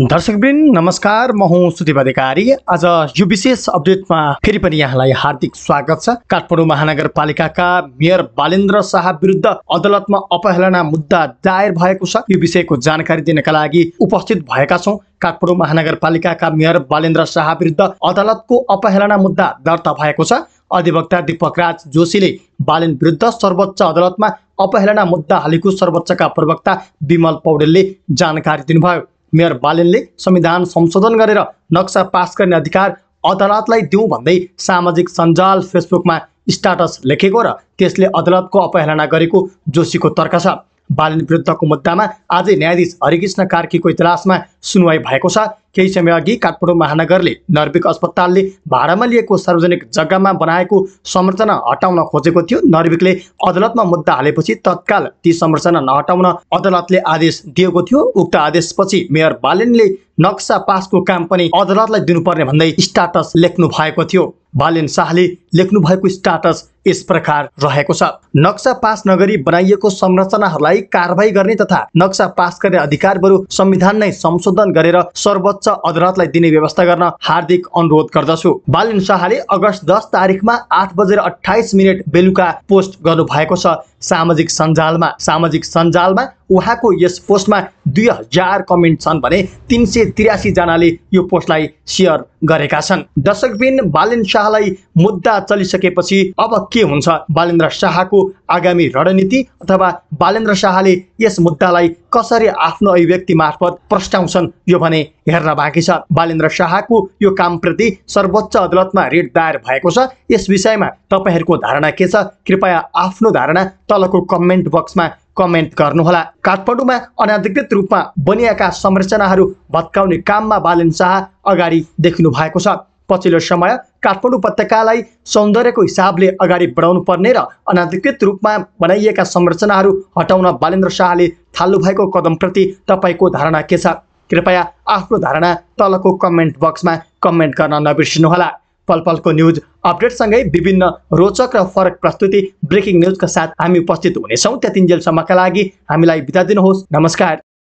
दर्शकबिन नमस्कार म हुँ सुदीप अधिकारी आज यो विशेष अपडेटमा फेरि पनि यहाँलाई हार्दिक स्वागत छ काठमाडौँ महानगरपालिकाका मेयर बालेन्द्र शाह विरुद्ध अदालतमा अपहेलना मुद्दा दायर भएको छ यो विषयको जानकारी दिनका लागि उपस्थित भएका छौँ काठमाडौँ महानगरपालिकाका मेयर बालेन्द्र शाह विरुद्ध अदालतको अपहेलना मुद्दा दर्ता भएको छ अधिवक्ता दिपक राज जोशीले बालेन विरुद्ध सर्वोच्च अदालतमा अपहेलना मुद्दा हालेको सर्वोच्चका प्रवक्ता विमल पौडेलले जानकारी दिनुभयो मेयर बालेनले संविधान संशोधन गरेर नक्सा पास गर्ने अधिकार अदालतलाई दिउँ भन्दै सामाजिक सञ्जाल फेसबुकमा स्टाटस लेखेको र त्यसले अदालतको अपहेलना गरेको जोशीको तर्क छ बालन विरुद्धको मुद्दामा आज न्यायाधीश हरिकृष्ण कार्कीको इतिहासमा सुनवाई भएको छ केही समय अघि काठमाडौँ महानगरले नर्विक अस्पतालले भाडामा लिएको सार्वजनिक जग्गामा बनाएको संरचना हटाउन खोजेको थियो नर्विकले अदालतमा मुद्दा हालेपछि तत्काल ती संरचना नहटाउन अदालतले आदेश दिएको थियो उक्त आदेशपछि मेयर बालेनले नक्सा पासको काम पनि अदालतलाई दिनुपर्ने भन्दै स्टाटस लेख्नु भएको थियो बालेन शाहले भएको स्टाटस यस प्रकार रहेको छ नक्सा पास नगरी बनाइएको संरचनाहरूलाई कारवाही गर्ने तथा नक्सा पास गर्ने अधिकार बरु संविधान नै संशोधन गरेर सर्वोच्च अदालतलाई दिने व्यवस्था गर्न हार्दिक अनुरोध गर्दछु बालिन शाहले अगस्त दस तारिकमा आठ बजेर अठाइस मिनट बेलुका पोस्ट गर्नु भएको छ सामाजिक सञ्जालमा सामाजिक सञ्जालमा उहाँको यस पोस्टमा दुई हजार कमेन्ट छन् भने तिन सय त्रियासीजनाले यो पोस्टलाई सेयर गरेका छन् दर्शकबिन बालेन शाहलाई मुद्दा चलिसकेपछि अब के हुन्छ बालेन्द्र शाहको आगामी रणनीति अथवा बालेन्द्र शाहले यस मुद्दालाई कसरी आफ्नो अभिव्यक्ति मार्फत प्रस्ताउँछन् यो भने हेर्न बाँकी छ बालेन्द्र शाहको यो कामप्रति सर्वोच्च अदालतमा रिट दायर भएको छ यस विषयमा तपाईँहरूको धारणा के छ कृपया आफ्नो धारणा तलको कमेन्ट बक्समा कमेन्ट गर्नुहोला काठमाडौँमा अनाधिकृत रूपमा बनिएका संरचनाहरू भत्काउने काममा बालन शाह अगाडि देखिनु भएको छ पछिल्लो समय काठमाडौँ उपत्यकालाई सौन्दर्यको हिसाबले अगाडि बढाउनु पर्ने र अनाधिकृत रूपमा बनाइएका संरचनाहरू हटाउन बालेन्द्र शाहले थाल्नु भएको कदमप्रति तपाईँको धारणा के छ कृपया आफ्नो धारणा तलको कमेन्ट बक्समा कमेन्ट गर्न नबिर्सिनुहोला पलपलको न्युज अपडेटसँगै विभिन्न रोचक र फरक प्रस्तुति ब्रेकिङ न्युजका साथ हामी उपस्थित हुनेछौँ त्यतिन्जेलसम्मका लागि हामीलाई बिदा दिनुहोस् नमस्कार